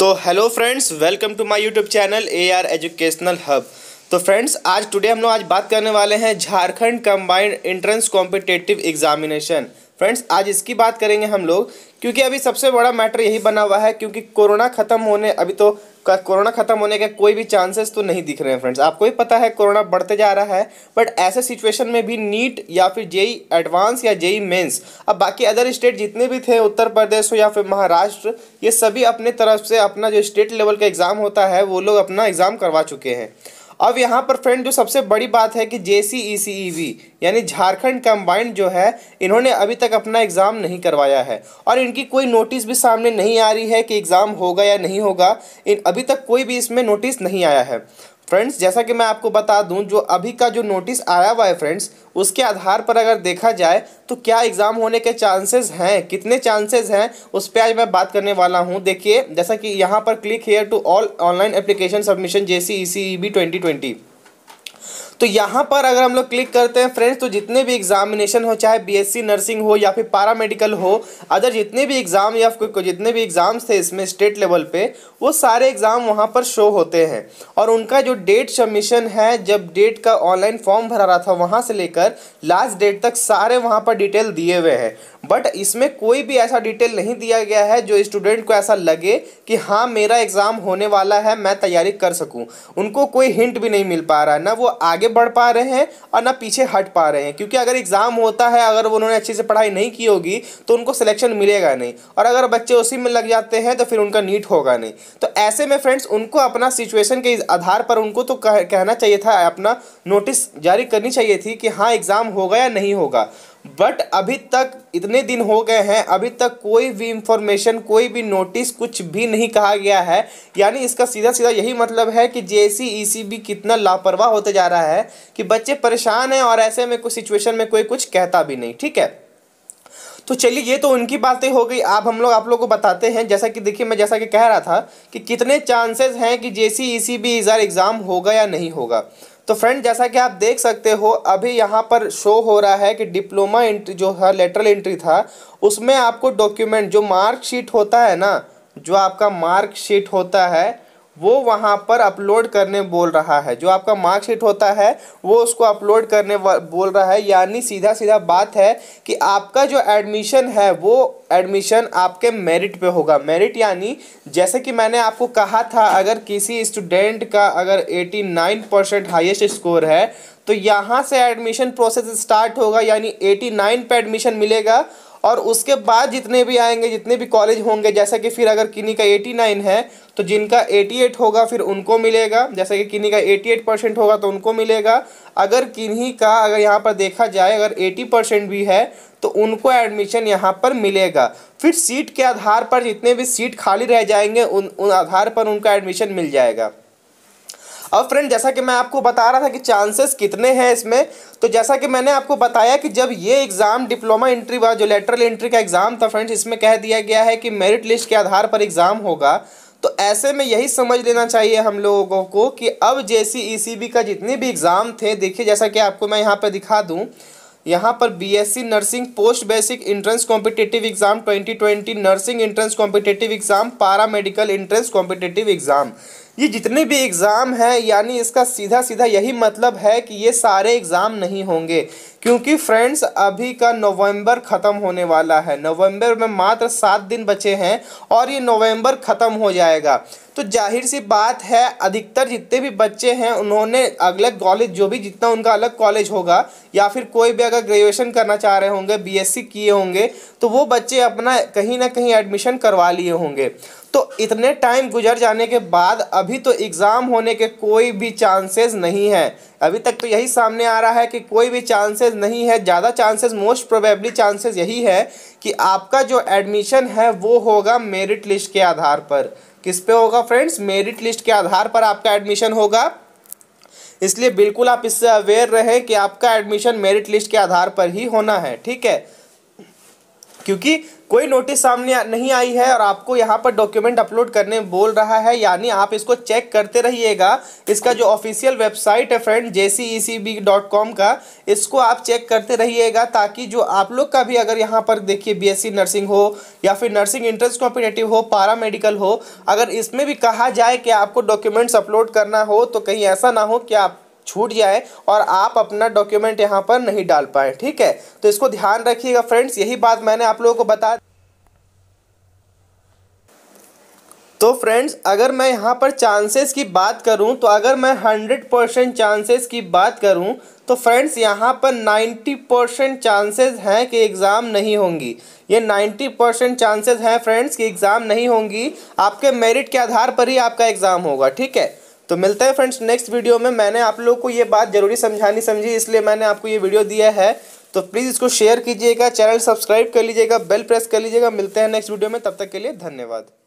तो hello friends welcome to my YouTube channel A R educational hub तो friends आज today हम लोग आज बात करने वाले हैं Jharkhand combined entrance competitive examination friends आज इसकी बात करेंगे हम लोग क्योंकि अभी सबसे बड़ा मैटर यही बना हुआ है क्योंकि कोरोना ख़त्म होने अभी तो कोरोना ख़त्म होने के कोई भी चांसेस तो नहीं दिख रहे हैं फ्रेंड्स आपको ही पता है कोरोना बढ़ते जा रहा है बट ऐसे सिचुएशन में भी नीट या फिर जेई एडवांस या जेई मेंस अब बाकी अदर स्टेट जितने भी थे उत्तर प्रदेश हो या फिर महाराष्ट्र ये सभी अपने तरफ से अपना जो स्टेट लेवल का एग्ज़ाम होता है वो लोग अपना एग्ज़ाम करवा चुके हैं अब यहाँ पर फ्रेंड जो सबसे बड़ी बात है कि जे C E C E V यानी झारखंड कंबाइंड जो है इन्होंने अभी तक अपना एग्ज़ाम नहीं करवाया है और इनकी कोई नोटिस भी सामने नहीं आ रही है कि एग्ज़ाम होगा या नहीं होगा इन अभी तक कोई भी इसमें नोटिस नहीं आया है फ्रेंड्स जैसा कि मैं आपको बता दूं जो अभी का जो नोटिस आया हुआ है फ्रेंड्स उसके आधार पर अगर देखा जाए तो क्या एग्ज़ाम होने के चांसेस हैं कितने चांसेस हैं उस पर आज मैं बात करने वाला हूं देखिए जैसा कि यहां पर click here to all online application submission J C E C E B twenty twenty तो यहाँ पर अगर हम लोग क्लिक करते हैं फ्रेंड्स तो जितने भी एग्जामिनेशन हो चाहे बीएससी नर्सिंग हो या फिर मेडिकल हो अदर जितने भी एग्ज़ाम या फिर जितने भी एग्ज़ाम्स थे इसमें स्टेट लेवल पे वो सारे एग्ज़ाम वहाँ पर शो होते हैं और उनका जो डेट सबमिशन है जब डेट का ऑनलाइन फॉर्म भरा रहा था वहाँ से लेकर लास्ट डेट तक सारे वहाँ पर डिटेल दिए हुए हैं बट इसमें कोई भी ऐसा डिटेल नहीं दिया गया है जो स्टूडेंट को ऐसा लगे कि हाँ मेरा एग्ज़ाम होने वाला है मैं तैयारी कर सकूँ उनको कोई हिंट भी नहीं मिल पा रहा है ना वो आगे बढ़ पा रहे हैं और ना पीछे हट पा रहे हैं क्योंकि अगर एग्ज़ाम होता है अगर उन्होंने अच्छे से पढ़ाई नहीं की होगी तो उनको सिलेक्शन मिलेगा नहीं और अगर बच्चे उसी में लग जाते हैं तो फिर उनका नीट होगा नहीं तो ऐसे में फ्रेंड्स उनको अपना सिचुएशन के आधार पर उनको तो कह, कहना चाहिए था अपना नोटिस जारी करनी चाहिए थी कि हाँ एग्ज़ाम होगा या नहीं होगा बट अभी तक इतने दिन हो गए हैं अभी तक कोई भी इंफॉर्मेशन कोई भी नोटिस कुछ भी नहीं कहा गया है यानी इसका सीधा सीधा यही मतलब है कि जे सी e कितना लापरवाह होते जा रहा है कि बच्चे परेशान हैं और ऐसे में कुछ सिचुएशन में कोई कुछ कहता भी नहीं ठीक है तो चलिए ये तो उनकी बातें हो गई आप हम लोग आप लोग को बताते हैं जैसा कि देखिए मैं जैसा कि कह रहा था कि कितने चांसेस हैं कि जे C E C B exam होगा या नहीं होगा तो फ्रेंड जैसा कि आप देख सकते हो अभी यहाँ पर शो हो रहा है कि डिप्लोमा एंट्री जो है लेटरल एंट्री था उसमें आपको डॉक्यूमेंट जो मार्कशीट होता है ना जो आपका मार्कशीट होता है वो वहाँ पर अपलोड करने बोल रहा है जो आपका मार्कशीट होता है वो उसको अपलोड करने बोल रहा है यानी सीधा सीधा बात है कि आपका जो एडमिशन है वो एडमिशन आपके मेरिट पे होगा मेरिट यानी जैसे कि मैंने आपको कहा था अगर किसी स्टूडेंट का अगर 89 परसेंट हाइएस्ट स्कोर है तो यहाँ से एडमिशन प्रोसेस स्टार्ट होगा यानी एटी नाइन पर एडमिशन मिलेगा और उसके बाद जितने भी आएंगे जितने भी कॉलेज होंगे जैसा कि फिर अगर किन्हीं का एटी नाइन है तो जिनका एटी एट होगा फिर उनको मिलेगा जैसा कि किन्हीं का एटी एट परसेंट होगा तो उनको मिलेगा अगर किन्हीं का अगर यहाँ पर देखा जाए अगर एटी परसेंट भी है तो उनको एडमिशन यहाँ पर मिलेगा फिर सीट के आधार पर जितने भी सीट खाली रह जाएंगे उन उन आधार पर उनका एडमिशन मिल जाएगा अब फ्रेंड जैसा कि मैं आपको बता रहा था कि चांसेस कितने हैं इसमें तो जैसा कि मैंने आपको बताया कि जब ये एग्ज़ाम डिप्लोमा एंट्री वाला जो लेटरल एंट्री का एग्ज़ाम था फ्रेंड्स इसमें कह दिया गया है कि मेरिट लिस्ट के आधार पर एग्ज़ाम होगा तो ऐसे में यही समझ लेना चाहिए हम लोगों को कि अब जे सी e का जितने भी एग्ज़ाम थे देखिए जैसा कि आपको मैं यहाँ पर दिखा दूँ यहाँ पर BSc nursing post basic entrance competitive exam 2020 nursing entrance competitive exam paramedical entrance competitive exam ये जितने भी एग्ज़ाम हैं यानी इसका सीधा सीधा यही मतलब है कि ये सारे एग्ज़ाम नहीं होंगे क्योंकि फ्रेंड्स अभी का नवंबर ख़त्म होने वाला है नवंबर में मात्र सात दिन बचे हैं और ये नवंबर ख़त्म हो जाएगा तो जाहिर सी बात है अधिकतर जितने भी बच्चे हैं उन्होंने अगले कॉलेज जो भी जितना उनका अलग कॉलेज होगा या फिर कोई भी अगर ग्रेजुएशन करना चाह रहे होंगे बीएससी किए होंगे तो वो बच्चे अपना कहीं ना कहीं एडमिशन करवा लिए होंगे तो इतने टाइम गुजर जाने के बाद अभी तो एग्ज़ाम होने के कोई भी चांसेस नहीं है अभी तक तो यही सामने आ रहा है कि कोई भी चांसेस नहीं है ज़्यादा चांसेस मोस्ट प्रोबेबली चांसेस यही है कि आपका जो एडमिशन है वो होगा मेरिट लिस्ट के आधार पर किस पे होगा फ्रेंड्स मेरिट लिस्ट के आधार पर आपका एडमिशन होगा इसलिए बिल्कुल आप इससे अवेयर रहें कि आपका एडमिशन मेरिट लिस्ट के आधार पर ही होना है ठीक है क्योंकि कोई नोटिस सामने नहीं आई है और आपको यहाँ पर डॉक्यूमेंट अपलोड करने बोल रहा है यानी आप इसको चेक करते रहिएगा इसका जो ऑफिशियल वेबसाइट है फ्रेंड जे का इसको आप चेक करते रहिएगा ताकि जो आप लोग का भी अगर यहाँ पर देखिए बीएससी नर्सिंग हो या फिर नर्सिंग इंट्रेंस कॉम्पिटेटिव हो पारा मेडिकल हो अगर इसमें भी कहा जाए कि आपको डॉक्यूमेंट्स अपलोड करना हो तो कहीं ऐसा ना हो कि आप छूट जाए और आप अपना डॉक्यूमेंट यहाँ पर नहीं डाल पाए ठीक है तो इसको ध्यान रखिएगा फ्रेंड्स यही बात मैंने आप लोगों को बता तो फ्रेंड्स अगर मैं यहाँ पर चांसेस की बात करूँ तो अगर मैं हंड्रेड परसेंट चांसेस की बात करूँ तो फ्रेंड्स यहाँ पर नाइन्टी परसेंट चांसेस हैं कि एग्ज़ाम नहीं होंगी ये नाइन्टी परसेंट चांसेज हैं फ्रेंड्स कि एग्ज़ाम नहीं होंगी आपके मेरिट के आधार पर ही आपका एग्ज़ाम होगा ठीक है तो मिलते हैं फ्रेंड्स नेक्स्ट वीडियो में मैंने आप लोग को ये बात जरूरी समझानी समझी इसलिए मैंने आपको ये वीडियो दिया है तो प्लीज़ इसको शेयर कीजिएगा चैनल सब्सक्राइब कर लीजिएगा बेल प्रेस कर लीजिएगा मिलते हैं नेक्स्ट वीडियो में तब तक के लिए धन्यवाद